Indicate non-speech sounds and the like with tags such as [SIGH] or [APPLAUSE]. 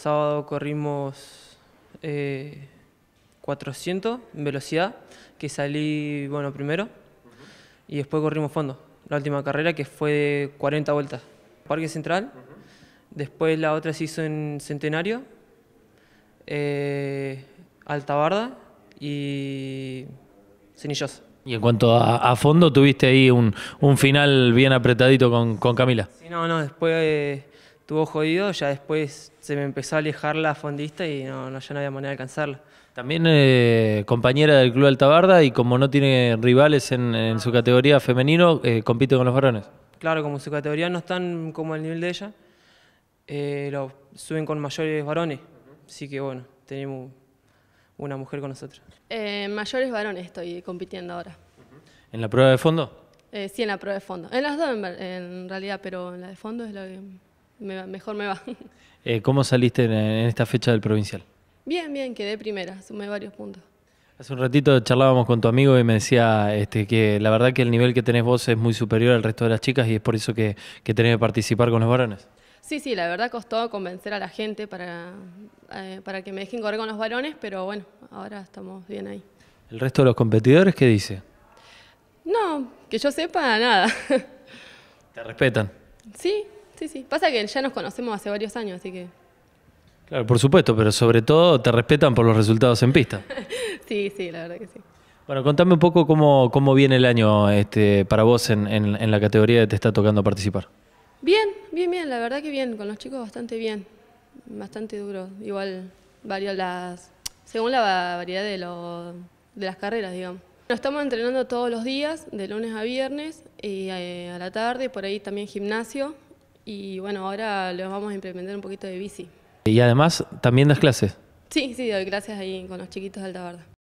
sábado corrimos 400 eh, en velocidad, que salí bueno primero, y después corrimos fondo, la última carrera que fue 40 vueltas, Parque Central, después la otra se hizo en Centenario, eh, Altabarda y Cenillosa. Y en cuanto a, fondo, tuviste ahí un, final bien apretadito con, con Camila. no, no, después estuvo jodido, ya después se me empezó a alejar la fondista y no, ya no había manera de alcanzarla. También eh, compañera del Club Altabarda y como no tiene rivales en, su categoría femenino, eh, compite con los varones. Claro, como su categoría no están como al nivel de ella, eh, lo suben con mayores varones. Así que bueno, tenemos una mujer con nosotros. mayores varones estoy compitiendo ahora. ¿En la prueba de fondo? sí, en la prueba de fondo. En las dos en, realidad, pero en la de fondo es lo que me mejor me va. [LAUGHS] Eh, ¿Cómo saliste en, esta fecha del provincial? Bien, bien, quedé primera, sumé varios puntos. Hace un ratito charlábamos con tu amigo y me decía este, que la verdad que el nivel que tenés vos es muy superior al resto de las chicas y es por eso que, que tenés que participar con los varones. Sí, sí, la verdad costó convencer a la gente para, eh, para que me dejen correr con los varones, pero bueno, ahora estamos bien ahí. ¿El resto de los competidores qué dice? No, que yo sepa nada. [LAUGHS] ¿Te respetan? Sí, Sí, sí. Pasa que ya nos conocemos hace varios años, así que. Claro, por supuesto, pero sobre todo te respetan por los resultados en pista. [LAUGHS] sí, sí, la verdad que sí. Bueno, contame un poco cómo, viene el año este, para vos en, la categoría que te está tocando participar. Bien, bien, bien, la verdad que bien, con los chicos bastante bien, bastante duro. Igual varias las, según la variedad de, de las carreras, digamos. Nos estamos entrenando todos los días, de lunes a viernes, y eh, a la tarde, por ahí también gimnasio, y bueno, ahora los vamos a implementar un poquito de bici. Y además, ¿también das clases? Sí, sí, doy clases ahí con los chiquitos de Alta